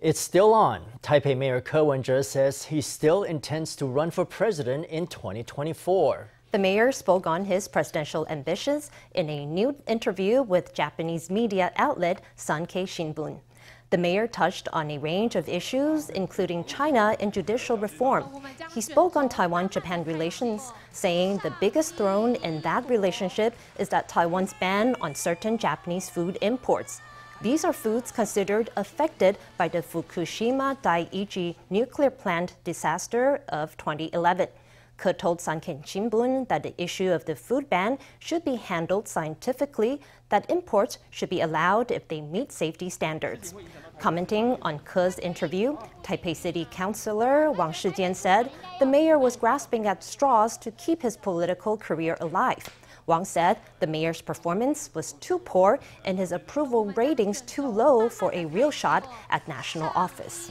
It's still on. Taipei Mayor Ko wen says he still intends to run for president in 2024. The mayor spoke on his presidential ambitions in a new interview with Japanese media outlet Sankei Shinbun. The mayor touched on a range of issues, including China and judicial reform. He spoke on Taiwan Japan relations, saying the biggest thorn in that relationship is that Taiwan's ban on certain Japanese food imports. These are foods considered affected by the Fukushima Daiichi nuclear plant disaster of 2011. Ke told Sankin Shimbun that the issue of the food ban should be handled scientifically, that imports should be allowed if they meet safety standards. Commenting on Ke's interview, Taipei City Councilor Wang Shijian said the mayor was grasping at straws to keep his political career alive. Wang said the mayor's performance was too poor and his approval ratings too low for a real shot at national office.